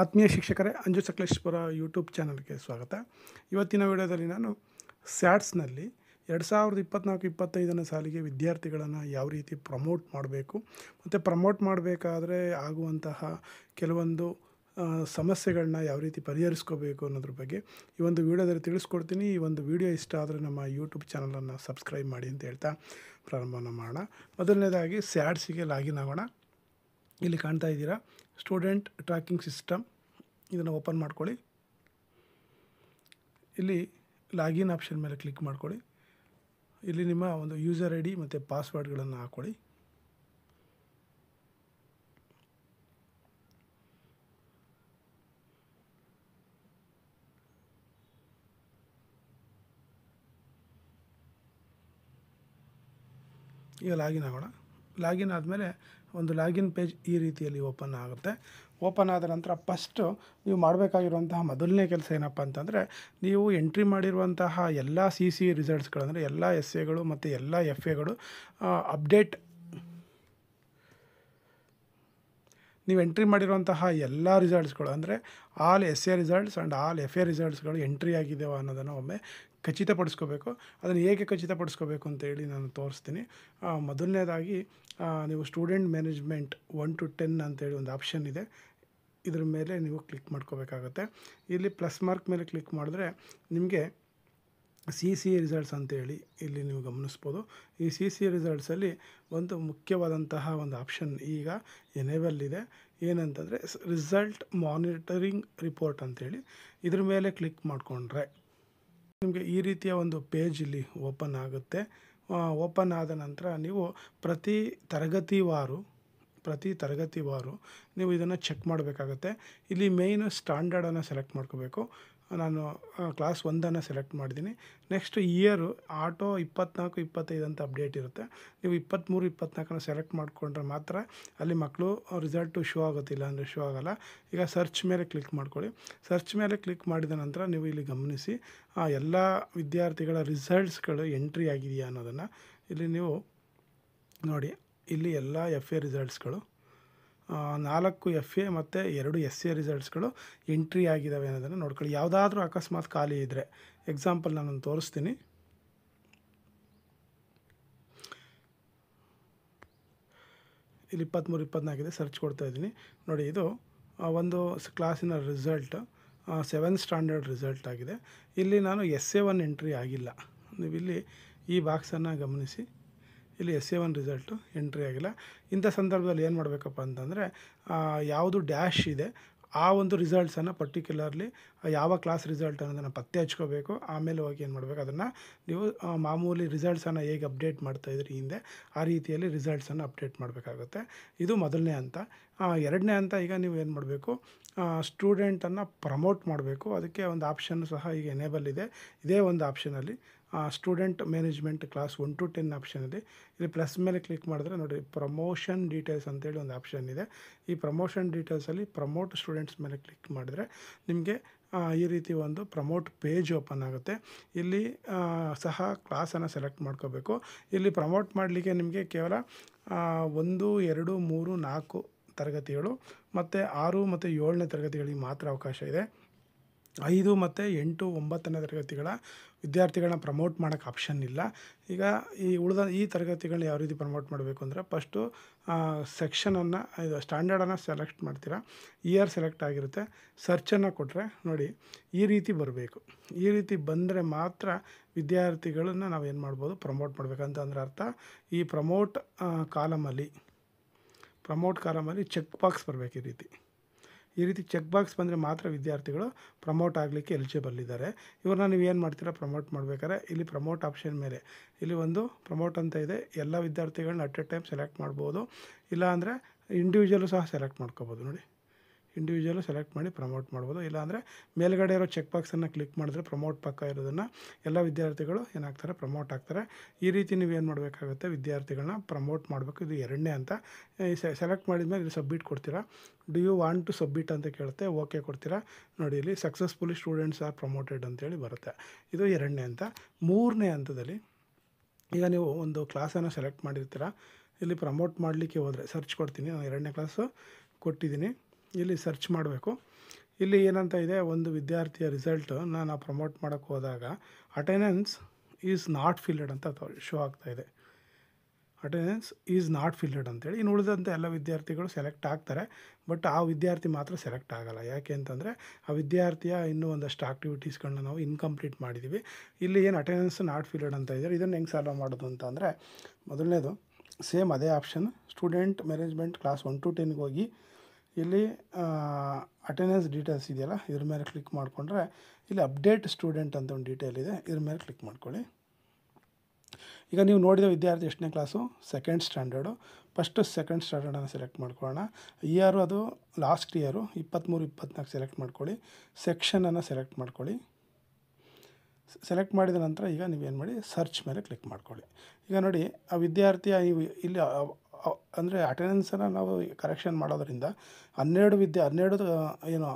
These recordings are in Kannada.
ಆತ್ಮೀಯ ಶಿಕ್ಷಕರೇ ಅಂಜು ಸಕಲೇಶ್ವರ ಯೂಟ್ಯೂಬ್ ಚಾನಲ್ಗೆ ಸ್ವಾಗತ ಇವತ್ತಿನ ವಿಡಿಯೋದಲ್ಲಿ ನಾನು ಸ್ಯಾಟ್ಸ್ನಲ್ಲಿ ಎರಡು ಸಾವಿರದ ಇಪ್ಪತ್ತ್ನಾಲ್ಕು ಇಪ್ಪತ್ತೈದನೇ ಸಾಲಿಗೆ ವಿದ್ಯಾರ್ಥಿಗಳನ್ನು ಯಾವ ರೀತಿ ಪ್ರಮೋಟ್ ಮಾಡಬೇಕು ಮತ್ತು ಪ್ರಮೋಟ್ ಮಾಡಬೇಕಾದ್ರೆ ಆಗುವಂತಹ ಕೆಲವೊಂದು ಸಮಸ್ಯೆಗಳನ್ನ ಯಾವ ರೀತಿ ಪರಿಹರಿಸ್ಕೋಬೇಕು ಅನ್ನೋದ್ರ ಬಗ್ಗೆ ಈ ಒಂದು ವಿಡಿಯೋದಲ್ಲಿ ತಿಳಿಸ್ಕೊಡ್ತೀನಿ ಈ ಒಂದು ವಿಡಿಯೋ ಇಷ್ಟ ಆದರೆ ನಮ್ಮ ಯೂಟ್ಯೂಬ್ ಚಾನಲನ್ನು ಸಬ್ಸ್ಕ್ರೈಬ್ ಮಾಡಿ ಅಂತ ಹೇಳ್ತಾ ಪ್ರಾರಂಭನ ಮಾಡೋಣ ಮೊದಲನೇದಾಗಿ ಸ್ಯಾಡ್ಸಿಗೆ ಲಾಗಿನ್ ಆಗೋಣ ಇಲ್ಲಿ ಕಾಣ್ತಾ ಇದ್ದೀರಾ ಸ್ಟೂಡೆಂಟ್ ಟ್ರ್ಯಾಕಿಂಗ್ ಸಿಸ್ಟಮ್ ಇದನ್ನು ಓಪನ್ ಮಾಡ್ಕೊಳ್ಳಿ ಇಲ್ಲಿ ಲಾಗಿನ್ ಆಪ್ಷನ್ ಮೇಲೆ ಕ್ಲಿಕ್ ಮಾಡ್ಕೊಳ್ಳಿ ಇಲ್ಲಿ ನಿಮ್ಮ ಒಂದು ಯೂಸರ್ ಐ ಡಿ ಮತ್ತು ಪಾಸ್ವರ್ಡ್ಗಳನ್ನು ಹಾಕ್ಕೊಳ್ಳಿ ಈಗ ಲಾಗಿನ್ ಆಗೋಣ ಲಾಗಿನ್ ಆದಮೇಲೆ ಒಂದು ಲಾಗಿನ್ ಪೇಜ್ ಈ ರೀತಿಯಲ್ಲಿ ಓಪನ್ ಆಗುತ್ತೆ ಓಪನ್ ಆದ ನಂತರ ಫಸ್ಟು ನೀವು ಮಾಡಬೇಕಾಗಿರುವಂತಹ ಮೊದಲನೇ ಕೆಲಸ ಏನಪ್ಪ ಅಂತಂದರೆ ನೀವು ಎಂಟ್ರಿ ಮಾಡಿರುವಂತಹ ಎಲ್ಲ ಸಿ ಸಿ ರಿಸಲ್ಟ್ಸ್ಗಳಂದರೆ ಎಲ್ಲ ಎಸ್ ಎಗಳು ಮತ್ತು ಎಲ್ಲ ಎಫ್ ಎಗಳು ಅಪ್ಡೇಟ್ ನೀವು ಎಂಟ್ರಿ ಮಾಡಿರುವಂತಹ ಎಲ್ಲ ರಿಸಲ್ಟ್ಸ್ಗಳು ಅಂದರೆ all S A results and all F A ರಿಸಲ್ಟ್ಸ್ಗಳು ಎಂಟ್ರಿ ಆಗಿದ್ದೇವೆ ಅನ್ನೋದನ್ನು ಒಮ್ಮೆ ಖಚಿತಪಡಿಸ್ಕೋಬೇಕು ಅದನ್ನು ಹೇಗೆ ಖಚಿತಪಡಿಸ್ಕೋಬೇಕು ಅಂತೇಳಿ ನಾನು ತೋರಿಸ್ತೀನಿ ಮೊದಲನೇದಾಗಿ ನೀವು student management one to ten ಅಂತೇಳಿ ಒಂದು ಆಪ್ಷನ್ ಇದೆ ಇದ್ರ ಮೇಲೆ ನೀವು ಕ್ಲಿಕ್ ಮಾಡ್ಕೋಬೇಕಾಗತ್ತೆ ಇಲ್ಲಿ ಪ್ಲಸ್ ಮಾರ್ಕ್ ಮೇಲೆ ಕ್ಲಿಕ್ ಮಾಡಿದ್ರೆ ನಿಮಗೆ ಸಿ ಸಿ ರಿಸಲ್ಟ್ಸ್ ಅಂತೇಳಿ ಇಲ್ಲಿ ನೀವು ಗಮನಿಸ್ಬೋದು ಈ ಸಿ ಸಿ ರಿಸಲ್ಟ್ಸಲ್ಲಿ ಒಂದು ಮುಖ್ಯವಾದಂತಹ ಒಂದು ಆಪ್ಷನ್ ಈಗ ಎನೇಬಲ್ ಇದೆ ಏನಂತಂದರೆ ರಿಸಲ್ಟ್ ಮಾನಿಟರಿಂಗ್ ರಿಪೋರ್ಟ್ ಅಂತೇಳಿ ಇದ್ರ ಮೇಲೆ ಕ್ಲಿಕ್ ಮಾಡಿಕೊಂಡ್ರೆ ನಿಮಗೆ ಈ ರೀತಿಯ ಒಂದು ಪೇಜ್ ಇಲ್ಲಿ ಓಪನ್ ಆಗುತ್ತೆ ಓಪನ್ ಆದ ನಂತರ ನೀವು ಪ್ರತಿ ತರಗತಿವಾರು ಪ್ರತಿ ತರಗತಿವಾರು ನೀವು ಇದನ್ನು ಚೆಕ್ ಮಾಡಬೇಕಾಗತ್ತೆ ಇಲ್ಲಿ ಮೇಯ್ನ್ ಸ್ಟ್ಯಾಂಡರ್ಡನ್ನು ಸೆಲೆಕ್ಟ್ ಮಾಡ್ಕೋಬೇಕು ನಾನು ಕ್ಲಾಸ್ ಒಂದನ್ನು ಸೆಲೆಕ್ಟ್ ಮಾಡಿದ್ದೀನಿ ನೆಕ್ಸ್ಟ್ ಇಯರು ಆಟೋ ಇಪ್ಪತ್ತ್ನಾಲ್ಕು ಇಪ್ಪತ್ತೈದು ಅಂತ ಅಪ್ಡೇಟ್ ಇರುತ್ತೆ ನೀವು ಇಪ್ಪತ್ತ್ಮೂರು ಇಪ್ಪತ್ತ್ನಾಲ್ಕನ್ನು ಸೆಲೆಕ್ಟ್ ಮಾಡಿಕೊಂಡ್ರೆ ಮಾತ್ರ ಅಲ್ಲಿ ಮಕ್ಕಳು ರಿಸಲ್ಟು ಶೋ ಆಗುತ್ತಿಲ್ಲ ಅಂದರೆ ಶೋ ಆಗೋಲ್ಲ ಈಗ ಸರ್ಚ್ ಮೇಲೆ ಕ್ಲಿಕ್ ಮಾಡ್ಕೊಳ್ಳಿ ಸರ್ಚ್ ಮೇಲೆ ಕ್ಲಿಕ್ ಮಾಡಿದ ನಂತರ ನೀವು ಇಲ್ಲಿ ಗಮನಿಸಿ ಎಲ್ಲ ವಿದ್ಯಾರ್ಥಿಗಳ ರಿಸಲ್ಟ್ಸ್ಗಳು ಎಂಟ್ರಿ ಆಗಿದೆಯಾ ಅನ್ನೋದನ್ನು ಇಲ್ಲಿ ನೀವು ನೋಡಿ ಇಲ್ಲಿ ಎಲ್ಲ ಎಫ್ ಎ ರಿಸಲ್ಟ್ಸ್ಗಳು ನಾಲ್ಕು ಎಫ್ ಎ ಮತ್ತು ಎರಡು ಎಸ್ ಎ ರಿಸಲ್ಟ್ಸ್ಗಳು ಎಂಟ್ರಿ ಆಗಿದ್ದಾವೆ ಅನ್ನೋದನ್ನು ನೋಡ್ಕೊಳ್ಳಿ ಯಾವುದಾದ್ರೂ ಅಕಸ್ಮಾತ್ ಖಾಲಿ ಇದ್ದರೆ ಎಕ್ಸಾಂಪಲ್ ನಾನು ತೋರಿಸ್ತೀನಿ ಇಲ್ಲಿ ಇಪ್ಪತ್ತ್ಮೂರು ಇಪ್ಪತ್ತ್ನಾಲ್ಕಿದೆ ಸರ್ಚ್ ಕೊಡ್ತಾ ಇದ್ದೀನಿ ನೋಡಿ ಇದು ಒಂದು ಕ್ಲಾಸಿನ ರಿಸಲ್ಟ್ ಸೆವೆನ್ ಸ್ಟ್ಯಾಂಡರ್ಡ್ ರಿಸಲ್ಟ್ ಆಗಿದೆ ಇಲ್ಲಿ ನಾನು ಎಸ್ ಎ ಒನ್ ಎಂಟ್ರಿ ಆಗಿಲ್ಲ ನೀವು ಇಲ್ಲಿ ಈ ಬಾಕ್ಸನ್ನು ಗಮನಿಸಿ ಇಲ್ಲಿ S A one result entry ಆಗಿಲ್ಲ ಇಂಥ ಸಂದರ್ಭದಲ್ಲಿ ಏನು ಮಾಡಬೇಕಪ್ಪ ಅಂತಂದರೆ ಯಾವುದು ಡ್ಯಾಶ್ ಇದೆ ಆ ಒಂದು ರಿಸಲ್ಟ್ಸನ್ನು ಪರ್ಟಿಕ್ಯುಲರ್ಲಿ ಯಾವ ಕ್ಲಾಸ್ ರಿಸಲ್ಟ್ ಅನ್ನೋದನ್ನು ಪತ್ತೆ ಹಚ್ಕೋಬೇಕು ಆಮೇಲೆ ಹೋಗಿ ಏನು ಮಾಡಬೇಕು ಅದನ್ನು ನೀವು ಮಾಮೂಲಿ ರಿಸಲ್ಟ್ಸನ್ನು ಹೇಗೆ ಅಪ್ಡೇಟ್ ಮಾಡ್ತಾ ಮಾಡ್ತಾಯಿದ್ರಿ ಹಿಂದೆ ಆ ರೀತಿಯಲ್ಲಿ ರಿಸಲ್ಟ್ಸನ್ನು ಅಪ್ಡೇಟ್ ಮಾಡಬೇಕಾಗುತ್ತೆ ಇದು ಮೊದಲನೇ ಅಂತ ಎರಡನೇ ಅಂತ ಈಗ ನೀವು ಏನು ಮಾಡಬೇಕು ಸ್ಟೂಡೆಂಟನ್ನು ಪ್ರಮೋಟ್ ಮಾಡಬೇಕು ಅದಕ್ಕೆ ಒಂದು ಆಪ್ಷನ್ ಸಹ ಈಗ ಎನೇಬಲ್ ಇದೆ ಇದೇ ಒಂದು ಆಪ್ಷನಲ್ಲಿ student management class one to ten option ಇದೆ ಇಲ್ಲಿ ಪ್ಲಸ್ ಮೇಲೆ ಕ್ಲಿಕ್ ಮಾಡಿದ್ರೆ ನೋಡಿ ಪ್ರಮೋಷನ್ ಡೀಟೇಲ್ಸ್ ಅಂತೇಳಿ ಒಂದು ಆಪ್ಷನ್ ಇದೆ ಈ ಪ್ರಮೋಷನ್ ಡೀಟೇಲ್ಸಲ್ಲಿ ಪ್ರಮೋಟ್ ಸ್ಟೂಡೆಂಟ್ಸ್ ಮೇಲೆ ಕ್ಲಿಕ್ ಮಾಡಿದ್ರೆ ನಿಮಗೆ ಈ ರೀತಿ ಒಂದು ಪ್ರಮೋಟ್ ಪೇಜ್ ಓಪನ್ ಆಗುತ್ತೆ ಇಲ್ಲಿ ಸಹ ಕ್ಲಾಸನ್ನು ಸೆಲೆಕ್ಟ್ ಮಾಡ್ಕೋಬೇಕು ಇಲ್ಲಿ ಪ್ರಮೋಟ್ ಮಾಡಲಿಕ್ಕೆ ನಿಮಗೆ ಕೇವಲ ಒಂದು ಎರಡು ಮೂರು ನಾಲ್ಕು ತರಗತಿಗಳು ಮತ್ತು ಆರು ಮತ್ತು ಏಳನೇ ತರಗತಿಗಳಿಗೆ ಮಾತ್ರ ಅವಕಾಶ ಇದೆ ಐದು ಮತ್ತು ಎಂಟು ಒಂಬತ್ತನೇ ತರಗತಿಗಳ ವಿದ್ಯಾರ್ಥಿಗಳನ್ನ ಪ್ರಮೋಟ್ ಮಾಡೋಕ್ಕೆ ಆಪ್ಷನ್ ಇಲ್ಲ ಈಗ ಈ ಉಳಿದ ಈ ತರಗತಿಗಳನ್ನ ಯಾವ ರೀತಿ ಪ್ರಮೋಟ್ ಮಾಡಬೇಕು ಅಂದರೆ ಫಸ್ಟು ಸೆಕ್ಷನನ್ನು ಇದು ಸ್ಟ್ಯಾಂಡರ್ಡನ್ನು ಸೆಲೆಕ್ಟ್ ಮಾಡ್ತೀರಾ ಇಯರ್ ಸೆಲೆಕ್ಟ್ ಆಗಿರುತ್ತೆ ಸರ್ಚನ್ನು ಕೊಟ್ಟರೆ ನೋಡಿ ಈ ರೀತಿ ಬರಬೇಕು ಈ ರೀತಿ ಬಂದರೆ ಮಾತ್ರ ವಿದ್ಯಾರ್ಥಿಗಳನ್ನ ನಾವು ಏನು ಮಾಡ್ಬೋದು ಪ್ರಮೋಟ್ ಮಾಡಬೇಕಂತ ಅಂದ್ರೆ ಅರ್ಥ ಈ ಪ್ರಮೋಟ್ ಕಾಲಮಲ್ಲಿ ಪ್ರಮೋಟ್ ಕಾಲಮಲ್ಲಿ ಚೆಕ್ ಬಾಕ್ಸ್ ಬರಬೇಕು ಈ ರೀತಿ ಈ ರೀತಿ ಚೆಕ್ ಬಾಕ್ಸ್ ಬಂದರೆ ಮಾತ್ರ ವಿದ್ಯಾರ್ಥಿಗಳು ಪ್ರಮೋಟ್ ಆಗಲಿಕ್ಕೆ ಎಲಿಜಿಬಲ್ ಇದ್ದಾರೆ ಇವ್ರನ್ನ ನೀವು ಏನು ಮಾಡ್ತೀರಾ ಪ್ರಮೋಟ್ ಮಾಡಬೇಕಾದ್ರೆ ಇಲ್ಲಿ ಪ್ರಮೋಟ್ ಆಪ್ಷನ್ ಮೇಲೆ ಇಲ್ಲಿ ಒಂದು ಪ್ರಮೋಟ್ ಅಂತ ಇದೆ ಎಲ್ಲ ವಿದ್ಯಾರ್ಥಿಗಳನ್ನ ಅಟ್ ಎ ಟೈಮ್ ಸೆಲೆಕ್ಟ್ ಮಾಡ್ಬೋದು ಇಲ್ಲಾಂದರೆ ಇಂಡಿವಿಜುವಲ್ ಸಹ ಸೆಲೆಕ್ಟ್ ಮಾಡ್ಕೋಬೋದು ನೋಡಿ ಇಂಡಿವಿಜುವಲ್ ಸೆಲೆಕ್ಟ್ ಮಾಡಿ ಪ್ರಮೋಟ್ ಮಾಡ್ಬೋದು ಇಲ್ಲಾಂದರೆ ಮೇಲ್ಗಡೆ ಇರೋ ಚೆಕ್ ಬಾಕ್ಸನ್ನು ಕ್ಲಿಕ್ ಮಾಡಿದ್ರೆ ಪ್ರಮೋಟ್ ಪಕ್ಕ ಇರೋದನ್ನು ಎಲ್ಲ ವಿದ್ಯಾರ್ಥಿಗಳು ಏನಾಗ್ತಾರೆ ಪ್ರಮೋಟ್ ಆಗ್ತಾರೆ ಈ ರೀತಿ ನೀವು ಏನು ಮಾಡಬೇಕಾಗುತ್ತೆ ವಿದ್ಯಾರ್ಥಿಗಳನ್ನ ಪ್ರಮೋಟ್ ಮಾಡಬೇಕು ಇದು ಎರಡನೇ ಅಂತ ಸೆಲೆಕ್ಟ್ ಮಾಡಿದ ಮೇಲೆ ಇಲ್ಲಿ ಸಬ್ಮಿಟ್ ಕೊಡ್ತೀರಾ do you want to submit ಅಂತ ಕೇಳುತ್ತೆ ಓಕೆ ಕೊಡ್ತೀರಾ ನೋಡಿ ಇಲ್ಲಿ ಸಕ್ಸಸ್ಫುಲಿ ಸ್ಟೂಡೆಂಟ್ಸ್ ಆರ್ ಪ್ರಮೋಟೆಡ್ ಅಂತೇಳಿ ಬರುತ್ತೆ ಇದು ಎರಡನೇ ಅಂತ ಮೂರನೇ ಹಂತದಲ್ಲಿ ಈಗ ನೀವು ಒಂದು ಕ್ಲಾಸನ್ನು ಸೆಲೆಕ್ಟ್ ಮಾಡಿರ್ತೀರ ಇಲ್ಲಿ ಪ್ರಮೋಟ್ ಮಾಡಲಿಕ್ಕೆ ಹೋದರೆ ಸರ್ಚ್ ಕೊಡ್ತೀನಿ ನಾನು ಎರಡನೇ ಕ್ಲಾಸು ಕೊಟ್ಟಿದ್ದೀನಿ ಇಲ್ಲಿ ಸರ್ಚ್ ಮಾಡಬೇಕು ಇಲ್ಲಿ ಏನಂತ ಇದೆ ಒಂದು ವಿದ್ಯಾರ್ಥಿಯ ರಿಸಲ್ಟ್ ನಾನು ಪ್ರಮೋಟ್ ಮಾಡೋಕ್ಕೆ ಹೋದಾಗ ಅಟೆಂಡೆನ್ಸ್ ಈಸ್ ನಾಟ್ ಫಿಲ್ಡ್ ಅಂತ ಶೋ ಆಗ್ತಾ ಇದೆ ಅಟೆಂಡೆನ್ಸ್ ಈಸ್ ನಾಟ್ ಫಿಲ್ಡ್ ಅಂತೇಳಿ ಇನ್ನು ಉಳಿದಂತೆ ಎಲ್ಲ ವಿದ್ಯಾರ್ಥಿಗಳು ಸೆಲೆಕ್ಟ್ ಆಗ್ತಾರೆ ಬಟ್ ಆ ವಿದ್ಯಾರ್ಥಿ ಮಾತ್ರ ಸೆಲೆಕ್ಟ್ ಆಗೋಲ್ಲ ಯಾಕೆ ಅಂತಂದರೆ ಆ ವಿದ್ಯಾರ್ಥಿಯ ಇನ್ನೂ ಒಂದಷ್ಟು ಆ್ಯಕ್ಟಿವಿಟೀಸ್ಗಳನ್ನ ನಾವು ಇನ್ಕಂಪ್ಲೀಟ್ ಮಾಡಿದ್ದೀವಿ ಇಲ್ಲಿ ಏನು ಅಟೆಂಡೆನ್ಸ್ ನಾಟ್ ಫಿಲ್ಡ್ ಅಂತ ಇದ್ದಾರೆ ಇದನ್ನು ಹೆಂಗೆ ಸಾಲ್ವ್ ಮಾಡೋದು ಅಂತಂದರೆ ಮೊದಲನೇದು ಸೇಮ್ ಅದೇ option student management class one to ಟೆನ್ಗೆ ಹೋಗಿ ಇಲ್ಲಿ ಅಟೆಂಡೆನ್ಸ್ ಡೀಟೇಲ್ಸ್ ಇದೆಯಲ್ಲ ಇದ್ರ ಮೇಲೆ ಕ್ಲಿಕ್ ಮಾಡಿಕೊಂಡ್ರೆ ಇಲ್ಲಿ ಅಪ್ಡೇಟ್ ಸ್ಟೂಡೆಂಟ್ ಅಂತ ಒಂದು ಡೀಟೇಲ್ ಇದೆ ಇದ್ರ ಮೇಲೆ ಕ್ಲಿಕ್ ಮಾಡ್ಕೊಳ್ಳಿ ಈಗ ನೀವು ನೋಡಿದ ವಿದ್ಯಾರ್ಥಿ ಎಷ್ಟನೇ class second standard first second ಸ್ಟ್ಯಾಂಡರ್ಡನ್ನು ಸೆಲೆಕ್ಟ್ ಮಾಡ್ಕೊಳ್ಳೋಣ ಇಯರು ಅದು ಲಾಸ್ಟ್ ಇಯರು ಇಪ್ಪತ್ತ್ಮೂರು ಇಪ್ಪತ್ನಾಲ್ಕು ಸೆಲೆಕ್ಟ್ ಮಾಡ್ಕೊಳ್ಳಿ ಸೆಕ್ಷನನ್ನು ಸೆಲೆಕ್ಟ್ ಮಾಡ್ಕೊಳ್ಳಿ ಸೆಲೆಕ್ಟ್ ಮಾಡಿದ ನಂತರ ಈಗ ನೀವೇನು ಮಾಡಿ ಸರ್ಚ್ ಮೇಲೆ ಕ್ಲಿಕ್ ಮಾಡ್ಕೊಳ್ಳಿ ಈಗ ನೋಡಿ ಆ ವಿದ್ಯಾರ್ಥಿ ನೀವು ಇಲ್ಲಿ ಅಂದರೆ ಅಟೆಂಡೆನ್ಸನ್ನು ನಾವು ಕರೆಕ್ಷನ್ ಮಾಡೋದರಿಂದ ಹನ್ನೆರಡು ವಿದ್ಯೆ ಹನ್ನೆರಡು ಏನು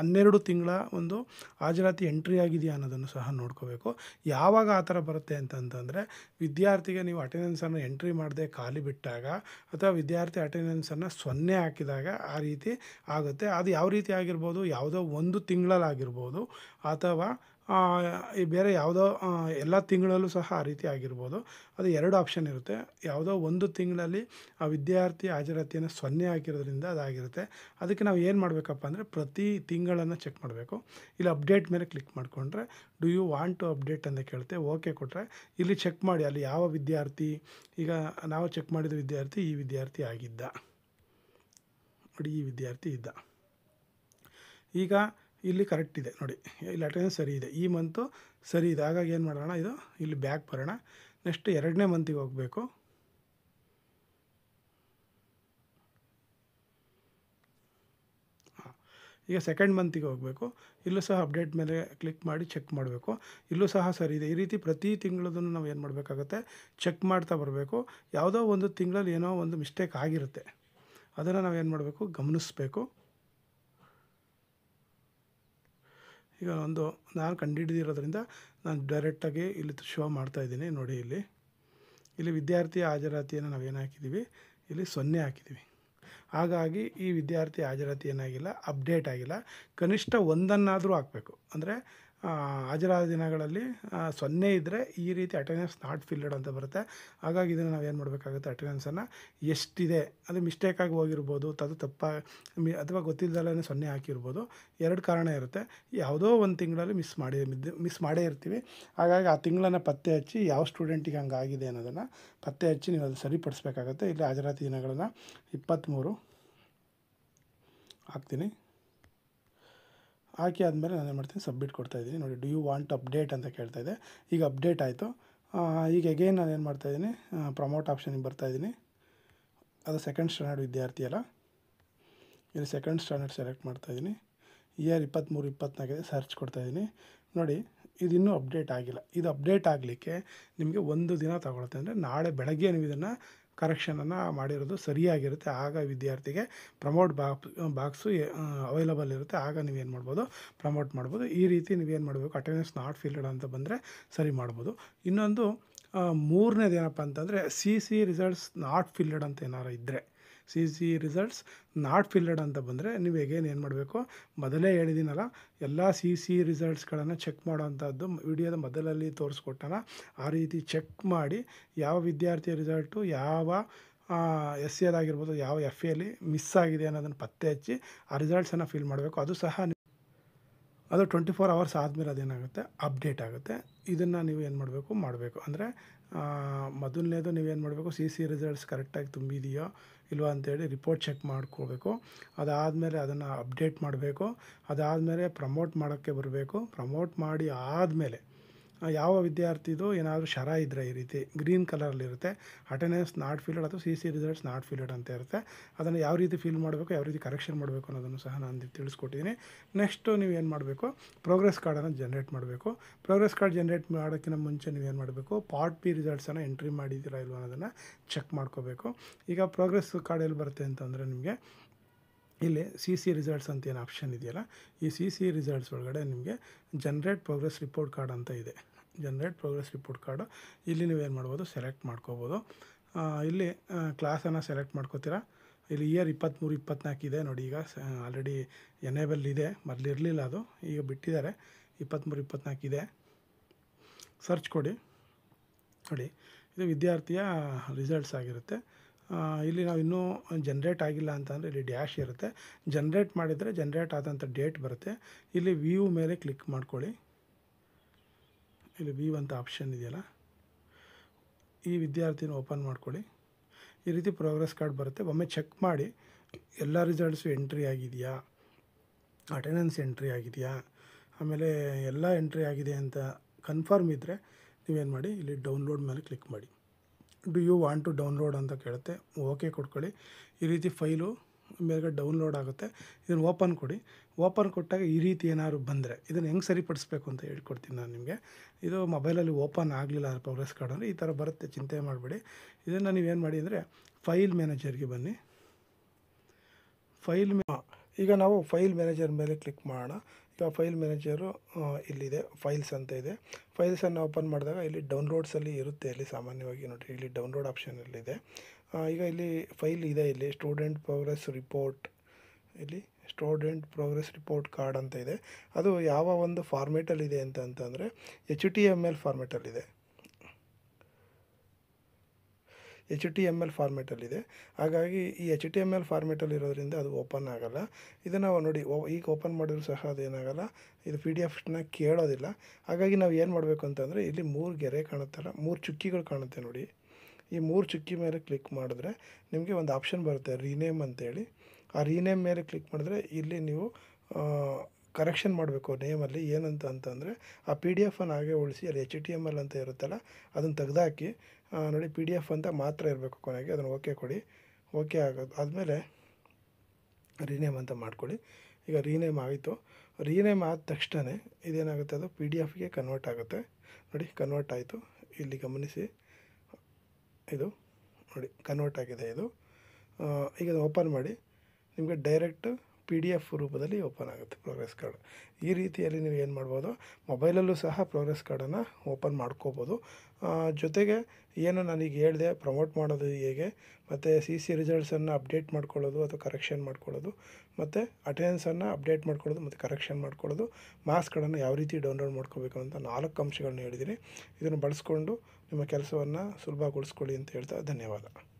ಹನ್ನೆರಡು ತಿಂಗಳ ಒಂದು ಹಾಜರಾತಿ ಎಂಟ್ರಿ ಆಗಿದೆಯಾ ಅನ್ನೋದನ್ನು ಸಹ ನೋಡ್ಕೋಬೇಕು ಯಾವಾಗ ಆ ಥರ ಬರುತ್ತೆ ಅಂತಂತಂದರೆ ವಿದ್ಯಾರ್ಥಿಗೆ ನೀವು ಅಟೆಂಡೆನ್ಸನ್ನು ಎಂಟ್ರಿ ಮಾಡದೆ ಖಾಲಿ ಬಿಟ್ಟಾಗ ಅಥವಾ ವಿದ್ಯಾರ್ಥಿ ಅಟೆಂಡೆನ್ಸನ್ನು ಸೊನ್ನೆ ಹಾಕಿದಾಗ ಆ ರೀತಿ ಆಗುತ್ತೆ ಅದು ಯಾವ ರೀತಿ ಆಗಿರ್ಬೋದು ಯಾವುದೋ ಒಂದು ತಿಂಗಳಲ್ಲಾಗಿರ್ಬೋದು ಅಥವಾ ಈ ಬೇರೆ ಯಾವುದೋ ಎಲ್ಲ ತಿಂಗಳಲ್ಲೂ ಸಹ ಆ ರೀತಿ ಆಗಿರ್ಬೋದು ಅದು ಎರಡು ಆಪ್ಷನ್ ಇರುತ್ತೆ ಯಾವುದೋ ಒಂದು ತಿಂಗಳಲ್ಲಿ ಆ ವಿದ್ಯಾರ್ಥಿ ಹಾಜರಾತಿಯನ್ನು ಸೊನ್ನೆ ಹಾಕಿರೋದ್ರಿಂದ ಅದಾಗಿರುತ್ತೆ ಅದಕ್ಕೆ ನಾವು ಏನು ಮಾಡಬೇಕಪ್ಪ ಅಂದರೆ ಪ್ರತಿ ತಿಂಗಳನ್ನು ಚೆಕ್ ಮಾಡಬೇಕು ಇಲ್ಲಿ ಅಪ್ಡೇಟ್ ಮೇಲೆ ಕ್ಲಿಕ್ ಮಾಡಿಕೊಂಡ್ರೆ do you want to update ಅಂತ ಕೇಳುತ್ತೆ ಓಕೆ ಕೊಟ್ಟರೆ ಇಲ್ಲಿ ಚೆಕ್ ಮಾಡಿ ಅಲ್ಲಿ ಯಾವ ವಿದ್ಯಾರ್ಥಿ ಈಗ ನಾವು ಚೆಕ್ ಮಾಡಿದ ವಿದ್ಯಾರ್ಥಿ ಈ ವಿದ್ಯಾರ್ಥಿ ಆಗಿದ್ದ ನೋಡಿ ಈ ವಿದ್ಯಾರ್ಥಿ ಇದ್ದ ಈಗ ಇಲ್ಲಿ ಕರೆಕ್ಟ್ ಇದೆ ನೋಡಿ ಇಲ್ಲಿ ಅಟೆಂಡೆನ್ಸ್ ಸರಿ ಇದೆ ಈ ಮಂತು ಸರಿ ಇದೆ ಹಾಗಾಗಿ ಏನು ಮಾಡೋಣ ಇದು ಇಲ್ಲಿ ಬ್ಯಾಕ್ ಬರೋಣ ನೆಕ್ಸ್ಟ್ ಎರಡನೇ ಮಂತಿಗೆ ಹೋಗಬೇಕು ಈಗ ಸೆಕೆಂಡ್ ಮಂತಿಗೆ ಹೋಗಬೇಕು ಇಲ್ಲೂ ಸಹ ಅಪ್ಡೇಟ್ ಮೇಲೆ ಕ್ಲಿಕ್ ಮಾಡಿ ಚೆಕ್ ಮಾಡಬೇಕು ಇಲ್ಲೂ ಸಹ ಸರಿ ಇದೆ ಈ ರೀತಿ ಪ್ರತಿ ತಿಂಗಳದನ್ನು ನಾವು ಏನು ಮಾಡಬೇಕಾಗತ್ತೆ ಚೆಕ್ ಮಾಡ್ತಾ ಬರಬೇಕು ಯಾವುದೋ ಒಂದು ತಿಂಗಳಲ್ಲಿ ಏನೋ ಒಂದು ಮಿಸ್ಟೇಕ್ ಆಗಿರುತ್ತೆ ಅದನ್ನು ನಾವೇನು ಮಾಡಬೇಕು ಗಮನಿಸಬೇಕು ಈಗ ಒಂದು ನಾನು ಹಿಡಿದಿರೋದ್ರಿಂದ ನಾನು ಡೈರೆಕ್ಟಾಗಿ ಇಲ್ಲಿ ಶೋ ಮಾಡ್ತಾಯಿದ್ದೀನಿ ನೋಡಿ ಇಲ್ಲಿ ಇಲ್ಲಿ ವಿದ್ಯಾರ್ಥಿ ಹಾಜರಾತಿಯನ್ನು ನಾವೇನು ಹಾಕಿದ್ದೀವಿ ಇಲ್ಲಿ ಸೊನ್ನೆ ಹಾಕಿದ್ದೀವಿ ಹಾಗಾಗಿ ಈ ವಿದ್ಯಾರ್ಥಿ ಹಾಜರಾತಿ ಏನಾಗಿಲ್ಲ ಅಪ್ಡೇಟ್ ಆಗಿಲ್ಲ ಕನಿಷ್ಠ ಒಂದನ್ನಾದರೂ ಹಾಕಬೇಕು ಅಂದರೆ ಹಾಜರಾದ ದಿನಗಳಲ್ಲಿ ಸೊನ್ನೆ ಇದ್ದರೆ ಈ ರೀತಿ ಅಟೆಂಡೆನ್ಸ್ ನಾಟ್ ಫಿಲ್ಡ್ ಅಂತ ಬರುತ್ತೆ ಹಾಗಾಗಿ ಇದನ್ನು ನಾವು ಏನು ಮಾಡಬೇಕಾಗುತ್ತೆ ಅಟೆಂಡೆನ್ಸನ್ನು ಎಷ್ಟಿದೆ ಅದು ಮಿಸ್ಟೇಕಾಗಿ ಹೋಗಿರ್ಬೋದು ಅದು ತಪ್ಪಾಗಿ ಮಿ ಅಥವಾ ಗೊತ್ತಿಲ್ಲದಲ್ಲೇ ಸೊನ್ನೆ ಹಾಕಿರ್ಬೋದು ಎರಡು ಕಾರಣ ಇರುತ್ತೆ ಯಾವುದೋ ಒಂದು ತಿಂಗಳಲ್ಲಿ ಮಿಸ್ ಮಾಡಿ ಮಿಸ್ ಮಾಡೇ ಇರ್ತೀವಿ ಹಾಗಾಗಿ ಆ ತಿಂಗಳನ್ನು ಪತ್ತೆ ಹಚ್ಚಿ ಯಾವ ಸ್ಟೂಡೆಂಟಿಗೆ ಹಂಗಾಗಿದೆ ಅನ್ನೋದನ್ನು ಪತ್ತೆ ಹಚ್ಚಿ ನೀವು ಅದು ಸರಿಪಡಿಸ್ಬೇಕಾಗುತ್ತೆ ಇಲ್ಲಿ ಹಾಜರಾತಿ ದಿನಗಳನ್ನು ಇಪ್ಪತ್ತ್ಮೂರು ಹಾಕ್ತೀನಿ ಹಾಕಿ ಆದಮೇಲೆ ನಾನು ಏನು ಮಾಡ್ತೀನಿ ಸಬ್ಮಿಟ್ ಕೊಡ್ತಾಯಿದ್ದೀನಿ ನೋಡಿ ಡು ಯು ವಾಂಟ್ ಅಪ್ಡೇಟ್ ಅಂತ ಇದೆ ಈಗ ಅಪ್ಡೇಟ್ ಆಯಿತು ಈಗ ಅಗೇನ್ ನಾನು ಏನು ಮಾಡ್ತಾ ಇದ್ದೀನಿ ಪ್ರಮೋಟ್ ಆಪ್ಷನಿಗೆ ಬರ್ತಾಯಿದ್ದೀನಿ ಅದು ಸೆಕೆಂಡ್ ಸ್ಟ್ಯಾಂಡರ್ಡ್ ವಿದ್ಯಾರ್ಥಿ ಅಲ್ಲ ಇಲ್ಲಿ ಸೆಕೆಂಡ್ ಸ್ಟ್ಯಾಂಡರ್ಡ್ ಸೆಲೆಕ್ಟ್ ಮಾಡ್ತಾ ಮಾಡ್ತಾಯಿದ್ದೀನಿ ಇಯರ್ ಇಪ್ಪತ್ತ್ಮೂರು ಇಪ್ಪತ್ತ್ನಾಲ್ಕಿದೆ ಸರ್ಚ್ ಕೊಡ್ತಾಯಿದ್ದೀನಿ ನೋಡಿ ಇದಿನ್ನೂ ಅಪ್ಡೇಟ್ ಆಗಿಲ್ಲ ಇದು ಅಪ್ಡೇಟ್ ಆಗಲಿಕ್ಕೆ ನಿಮಗೆ ಒಂದು ದಿನ ತಗೊಳುತ್ತೆ ಅಂದರೆ ನಾಳೆ ಬೆಳಗ್ಗೆ ನೀವು ಇದನ್ನು ಕರೆಕ್ಷನನ್ನು ಮಾಡಿರೋದು ಸರಿಯಾಗಿರುತ್ತೆ ಆಗ ವಿದ್ಯಾರ್ಥಿಗೆ ಪ್ರಮೋಟ್ ಬಾಕ್ ಬಾಕ್ಸು ಅವೈಲಬಲ್ ಇರುತ್ತೆ ಆಗ ನೀವೇನು ಮಾಡ್ಬೋದು ಪ್ರಮೋಟ್ ಮಾಡ್ಬೋದು ಈ ರೀತಿ ನೀವೇನು ಮಾಡಬೇಕು ಅಟೆಂಡೆನ್ಸ್ ನಾಟ್ ಫೀಲ್ಡ್ ಅಂತ ಬಂದರೆ ಸರಿ ಮಾಡ್ಬೋದು ಇನ್ನೊಂದು ಮೂರನೇದು ಏನಪ್ಪ ಅಂತಂದರೆ C C results not filled ಅಂತ ಏನಾರು ಇದ್ದರೆ C C results not filled ಅಂತ ಬಂದರೆ ನೀವು ಎಗೇನ್ ಏನು ಮಾಡಬೇಕು ಮೊದಲೇ ಹೇಳಿದ್ದೀನಲ್ಲ ಎಲ್ಲ ಸಿ ಸಿ ರಿಸಲ್ಟ್ಸ್ಗಳನ್ನು ಚೆಕ್ ಮಾಡೋವಂಥದ್ದು ವಿಡಿಯೋದ ಮೊದಲಲ್ಲಿ ತೋರಿಸ್ಕೊಟ್ಟಾನ ಆ ರೀತಿ ಚೆಕ್ ಮಾಡಿ ಯಾವ ವಿದ್ಯಾರ್ಥಿಯ ರಿಸಲ್ಟು ಯಾವ ಎಸ್ ಆಗಿರ್ಬೋದು ಯಾವ ಎಫ್ ಎಲ್ಲಿ ಮಿಸ್ ಆಗಿದೆ ಅನ್ನೋದನ್ನು ಪತ್ತೆ ಹಚ್ಚಿ ಆ ರಿಸಲ್ಟ್ಸನ್ನು ಫಿಲ್ ಮಾಡಬೇಕು ಅದು ಸಹ ಅದು ಟ್ವೆಂಟಿ ಫೋರ್ ಅವರ್ಸ್ ಆದಮೇಲೆ ಅದೇನಾಗುತ್ತೆ ಅಪ್ಡೇಟ್ ಆಗುತ್ತೆ ಇದನ್ನು ನೀವು ಏನು ಮಾಡಬೇಕು ಮಾಡಬೇಕು ಅಂದರೆ ಮೊದಲನೇದು ನೀವೇನು ಮಾಡಬೇಕು ಸಿ ಸಿ ರಿಸಲ್ಟ್ಸ್ ಕರೆಕ್ಟಾಗಿ ತುಂಬಿದೆಯೋ ಇಲ್ವಾ ಅಂತೇಳಿ ರಿಪೋರ್ಟ್ ಚೆಕ್ ಮಾಡ್ಕೋಬೇಕು ಅದಾದಮೇಲೆ ಅದನ್ನು ಅಪ್ಡೇಟ್ ಮಾಡಬೇಕು ಅದಾದಮೇಲೆ ಪ್ರಮೋಟ್ ಮಾಡೋಕ್ಕೆ ಬರಬೇಕು ಪ್ರಮೋಟ್ ಮಾಡಿ ಆದಮೇಲೆ ಯಾವ ವಿದ್ಯಾರ್ಥಿದು ಏನಾದರೂ ಶರ ಇದ್ದರೆ ಈ ರೀತಿ ಗ್ರೀನ್ ಕಲರಲ್ಲಿರುತ್ತೆ ಅಟೆಂಡೆನ್ಸ್ ನಾಟ್ ಫೀಲ್ಡ್ ಅಥವಾ C C results not filled ಅಂತ ಇರುತ್ತೆ ಅದನ್ನು ಯಾವ ರೀತಿ ಫೀಲ್ ಮಾಡಬೇಕು ಯಾವ ರೀತಿ ಕರೆಕ್ಷನ್ ಮಾಡಬೇಕು ಅನ್ನೋದನ್ನು ಸಹ ನಾನು ತಿಳಿಸ್ಕೊಟ್ಟಿದ್ದೀನಿ ನೆಕ್ಸ್ಟು ನೀವು ಏನು ಮಾಡಬೇಕು ಪ್ರೋಗ್ರೆಸ್ ಕಾರ್ಡನ್ನು ಜನ್ರೇಟ್ ಮಾಡಬೇಕು ಪ್ರೋಗ್ರೆಸ್ ಕಾರ್ಡ್ ಜನ್ರೇಟ್ ಮಾಡೋಕ್ಕಿಂತ ಮುಂಚೆ ನೀವೇನು ಮಾಡಬೇಕು ಪಾರ್ಟ್ ಪಿ ರಿಸಲ್ಟ್ಸನ್ನು ಎಂಟ್ರಿ ಮಾಡಿದ್ದೀರಾ ಇಲ್ವ ಅನ್ನೋದನ್ನು ಚೆಕ್ ಮಾಡ್ಕೋಬೇಕು ಈಗ ಪ್ರೋಗ್ರೆಸ್ ಕಾರ್ಡ್ ಎಲ್ಲಿ ಬರುತ್ತೆ ಅಂತಂದರೆ ನಿಮಗೆ ಇಲ್ಲಿ ಸಿ ಸಿ ರಿಸಲ್ಟ್ಸ್ ಅಂತ ಏನು ಆಪ್ಷನ್ ಇದೆಯಲ್ಲ ಈ ಸಿ ಸಿ ರಿಸಲ್ಟ್ಸ್ ಒಳಗಡೆ ನಿಮಗೆ ಜನ್ರೇಟ್ ಪ್ರೋಗ್ರೆಸ್ ರಿಪೋರ್ಟ್ ಕಾರ್ಡ್ ಅಂತ ಇದೆ ಜನ್ರೇಟ್ ಪ್ರೋಗ್ರೆಸ್ ರಿಪೋರ್ಟ್ ಕಾರ್ಡು ಇಲ್ಲಿ ಏನು ಮಾಡ್ಬೋದು ಸೆಲೆಕ್ಟ್ ಮಾಡ್ಕೋಬೋದು ಇಲ್ಲಿ ಕ್ಲಾಸನ್ನು ಸೆಲೆಕ್ಟ್ ಮಾಡ್ಕೋತೀರಾ ಇಲ್ಲಿ ಇಯರ್ ಇಪ್ಪತ್ತ್ಮೂರು ಇಪ್ಪತ್ನಾಲ್ಕು ಇದೆ ನೋಡಿ ಈಗ ಆಲ್ರೆಡಿ ಎನೇಬಲ್ ಇದೆ ಇರಲಿಲ್ಲ ಅದು ಈಗ ಬಿಟ್ಟಿದ್ದಾರೆ ಇಪ್ಪತ್ತ್ಮೂರು ಇಪ್ಪತ್ನಾಲ್ಕು ಇದೆ ಸರ್ಚ್ ಕೊಡಿ ನೋಡಿ ಇದು ವಿದ್ಯಾರ್ಥಿಯ ರಿಸಲ್ಟ್ಸ್ ಆಗಿರುತ್ತೆ ಇಲ್ಲಿ ನಾವು ಇನ್ನೂ ಜನ್ರೇಟ್ ಆಗಿಲ್ಲ ಅಂತಂದರೆ ಇಲ್ಲಿ ಡ್ಯಾಶ್ ಇರುತ್ತೆ ಜನ್ರೇಟ್ ಮಾಡಿದರೆ ಜನ್ರೇಟ್ ಆದಂಥ ಡೇಟ್ ಬರುತ್ತೆ ಇಲ್ಲಿ ವ್ಯೂ ಮೇಲೆ ಕ್ಲಿಕ್ ಮಾಡ್ಕೊಳ್ಳಿ ಇಲ್ಲಿ ವ್ಯೂ ಅಂತ ಆಪ್ಷನ್ ಇದೆಯಲ್ಲ ಈ ವಿದ್ಯಾರ್ಥಿನ ಓಪನ್ ಮಾಡ್ಕೊಳ್ಳಿ ಈ ರೀತಿ ಪ್ರೋಗ್ರೆಸ್ ಕಾರ್ಡ್ ಬರುತ್ತೆ ಒಮ್ಮೆ ಚೆಕ್ ಮಾಡಿ ಎಲ್ಲ ರಿಸಲ್ಟ್ಸು ಎಂಟ್ರಿ ಆಗಿದೆಯಾ ಅಟೆಂಡೆನ್ಸ್ ಎಂಟ್ರಿ ಆಗಿದೆಯಾ ಆಮೇಲೆ ಎಲ್ಲ ಎಂಟ್ರಿ ಆಗಿದೆ ಅಂತ ಕನ್ಫರ್ಮ್ ಇದ್ದರೆ ನೀವೇನು ಮಾಡಿ ಇಲ್ಲಿ ಡೌನ್ಲೋಡ್ ಮೇಲೆ ಕ್ಲಿಕ್ ಮಾಡಿ do you want to download ಅಂತ ಕೇಳುತ್ತೆ ಓಕೆ ಕೊಟ್ಕೊಳ್ಳಿ ಈ ರೀತಿ ಫೈಲು ಮೇಲೆ ಡೌನ್ಲೋಡ್ ಆಗುತ್ತೆ ಇದನ್ನು ಓಪನ್ ಕೊಡಿ ಓಪನ್ ಕೊಟ್ಟಾಗ ಈ ರೀತಿ ಏನಾದರೂ ಬಂದರೆ ಇದನ್ನು ಹೆಂಗೆ ಸರಿಪಡಿಸ್ಬೇಕು ಅಂತ ಹೇಳ್ಕೊಡ್ತೀನಿ ನಾನು ನಿಮಗೆ ಇದು ಮೊಬೈಲಲ್ಲಿ ಓಪನ್ ಆಗಲಿಲ್ಲ ಪ್ರೋಗ್ರೆಸ್ ಕಾರ್ಡ್ ಅಂದರೆ ಈ ಥರ ಬರುತ್ತೆ ಚಿಂತೆ ಮಾಡಬೇಡಿ ಇದನ್ನು ನೀವೇನು ಮಾಡಿ ಅಂದರೆ ಫೈಲ್ ಮ್ಯಾನೇಜರ್ಗೆ ಬನ್ನಿ ಫೈಲ್ ಈಗ ನಾವು ಫೈಲ್ ಮ್ಯಾನೇಜರ್ ಮೇಲೆ ಕ್ಲಿಕ್ ಮಾಡೋಣ ಫೈಲ್ ಮ್ಯಾನೇಜರು ಇಲ್ಲಿದೆ ಫೈಲ್ಸ್ ಅಂತ ಇದೆ ಫೈಲ್ಸನ್ನು ಓಪನ್ ಮಾಡಿದಾಗ ಇಲ್ಲಿ ಡೌನ್ಲೋಡ್ಸಲ್ಲಿ ಇರುತ್ತೆ ಇಲ್ಲಿ ಸಾಮಾನ್ಯವಾಗಿ ನೋಡಿ ಇಲ್ಲಿ ಡೌನ್ಲೋಡ್ ಆಪ್ಷನಲ್ಲಿದೆ ಈಗ ಇಲ್ಲಿ ಫೈಲ್ ಇದೆ ಇಲ್ಲಿ ಸ್ಟೂಡೆಂಟ್ ಪ್ರೋಗ್ರೆಸ್ ರಿಪೋರ್ಟ್ ಇಲ್ಲಿ ಸ್ಟೂಡೆಂಟ್ ಪ್ರೋಗ್ರೆಸ್ ರಿಪೋರ್ಟ್ ಕಾರ್ಡ್ ಅಂತ ಇದೆ ಅದು ಯಾವ ಒಂದು ಫಾರ್ಮೇಟಲ್ಲಿದೆ ಅಂತ ಅಂತಂದರೆ ಎಚ್ ಟಿ ಎಮ್ ಎಲ್ ಫಾರ್ಮೇಟಲ್ಲಿದೆ ಎಚ್ ಟಿ ಎಮ್ ಎಲ್ ಫಾರ್ಮೆಟಲ್ಲಿದೆ ಹಾಗಾಗಿ ಈ ಎಚ್ ಟಿ ಎಮ್ ಎಲ್ ಇರೋದ್ರಿಂದ ಅದು ಓಪನ್ ಆಗೋಲ್ಲ ಇದನ್ನು ನಾವು ನೋಡಿ ಓ ಈಗ ಓಪನ್ ಮಾಡಿದ್ರು ಸಹ ಅದೇನಾಗಲ್ಲ ಇದು ಪಿ ಡಿ ಎಫ್ನ ಕೇಳೋದಿಲ್ಲ ಹಾಗಾಗಿ ನಾವು ಏನು ಮಾಡಬೇಕು ಅಂತಂದರೆ ಇಲ್ಲಿ ಮೂರು ಗೆರೆ ಕಾಣುತ್ತಲ್ಲ ಮೂರು ಚುಕ್ಕಿಗಳು ಕಾಣುತ್ತೆ ನೋಡಿ ಈ ಮೂರು ಚುಕ್ಕಿ ಮೇಲೆ ಕ್ಲಿಕ್ ಮಾಡಿದ್ರೆ ನಿಮಗೆ ಒಂದು ಆಪ್ಷನ್ ಬರುತ್ತೆ ರೀನೇಮ್ ಅಂತೇಳಿ ಆ ರೀನೇಮ್ ಮೇಲೆ ಕ್ಲಿಕ್ ಮಾಡಿದ್ರೆ ಇಲ್ಲಿ ನೀವು ಕರೆಕ್ಷನ್ ಮಾಡಬೇಕು ನೇಮಲ್ಲಿ ಏನಂತ ಅಂತಂದರೆ ಆ ಪಿ ಡಿ ಎಫನ್ನು ಹಾಗೆ ಉಳಿಸಿ ಅಲ್ಲಿ ಎಚ್ ಟಿ ಎಮ್ ಎಲ್ ಅಂತ ಇರುತ್ತಲ್ಲ ಅದನ್ನು ತೆಗೆದಾಕಿ ನೋಡಿ ಪಿ ಡಿ ಎಫ್ ಅಂತ ಮಾತ್ರ ಇರಬೇಕು ಕೊನೆಗೆ ಅದನ್ನು ಓಕೆ ಕೊಡಿ ಓಕೆ ಆಗೋದು ಆದಮೇಲೆ ರೀನೇಮ್ ಅಂತ ಮಾಡಿಕೊಳ್ಳಿ ಈಗ ರೀನೇಮ್ ಆಯಿತು ರೀನೇಮ್ ಆದ ತಕ್ಷಣ ಇದೇನಾಗುತ್ತೆ ಅದು ಪಿ ಡಿ ಎಫ್ಗೆ ಕನ್ವರ್ಟ್ ಆಗುತ್ತೆ ನೋಡಿ ಕನ್ವರ್ಟ್ ಆಯಿತು ಇಲ್ಲಿ ಗಮನಿಸಿ ಇದು ನೋಡಿ ಕನ್ವರ್ಟ್ ಆಗಿದೆ ಇದು ಈಗ ಓಪನ್ ಮಾಡಿ ನಿಮಗೆ ಡೈರೆಕ್ಟ್ ಪಿ ಡಿ ಎಫ್ ರೂಪದಲ್ಲಿ ಓಪನ್ ಆಗುತ್ತೆ ಪ್ರೋಗ್ರೆಸ್ ಕಾರ್ಡ್ ಈ ರೀತಿಯಲ್ಲಿ ನೀವು ಏನು ಮಾಡ್ಬೋದು ಮೊಬೈಲಲ್ಲೂ ಸಹ ಪ್ರೋಗ್ರೆಸ್ ಕಾರ್ಡನ್ನು ಓಪನ್ ಮಾಡ್ಕೋಬೋದು ಜೊತೆಗೆ ಏನು ನಾನೀಗ ಹೇಳಿದೆ ಪ್ರಮೋಟ್ ಮಾಡೋದು ಹೇಗೆ ಮತ್ತು ಸಿ ಸಿ ರಿಸಲ್ಟ್ಸನ್ನು ಅಪ್ಡೇಟ್ ಮಾಡ್ಕೊಳ್ಳೋದು ಅಥವಾ ಕರೆಕ್ಷನ್ ಮಾಡ್ಕೊಳ್ಳೋದು ಮತ್ತು ಅಟೆಂಡೆನ್ಸನ್ನು ಅಪ್ಡೇಟ್ ಮಾಡ್ಕೊಳ್ಳೋದು ಮತ್ತು ಕರೆಕ್ಷನ್ ಮಾಡ್ಕೊಳ್ಳೋದು ಮಾರ್ಕ್ಸ್ಗಳನ್ನು ಯಾವ ರೀತಿ ಡೌನ್ಲೋಡ್ ಮಾಡ್ಕೋಬೇಕು ಅಂತ ನಾಲ್ಕು ಅಂಶಗಳನ್ನ ಹೇಳಿದ್ದೀನಿ ಇದನ್ನು ಬಳಸ್ಕೊಂಡು ನಿಮ್ಮ ಕೆಲಸವನ್ನು ಸುಲಭಗೊಳಿಸ್ಕೊಳ್ಳಿ ಅಂತ ಹೇಳ್ತಾ ಧನ್ಯವಾದ